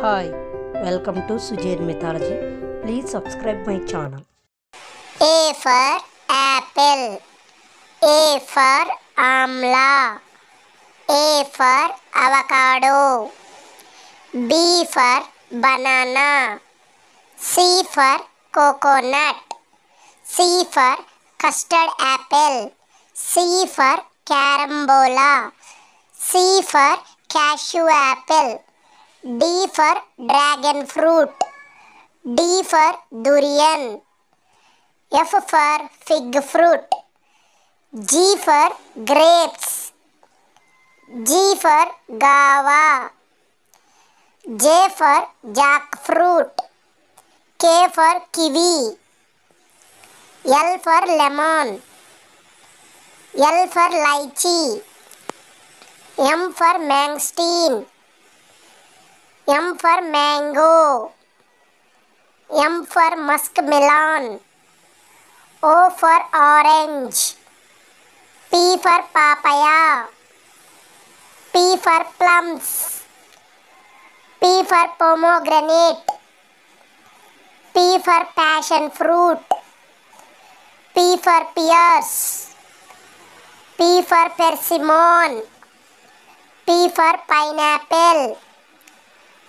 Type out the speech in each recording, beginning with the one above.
Hi, welcome to Sujain Mythology. Please subscribe my channel. A for apple. A for amla. A for avocado. B for banana. C for coconut. C for custard apple. C for carambola. C for cashew apple. D for dragon fruit. D for durian. F for fig fruit. G for grapes. G for guava. J for jackfruit. K for kiwi. L for lemon. L for lychee. M for mangosteen. M for mango. M for muskmelon. O for orange. P for papaya. P for plums. P for pomegranate. P for passion fruit. P for pears. P for persimmon. P for pineapple.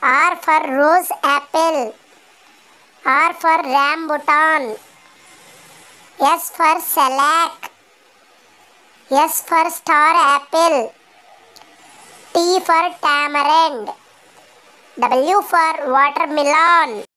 R for rose apple. R for rambutan. S for select, S for star apple. T for tamarind. W for watermelon.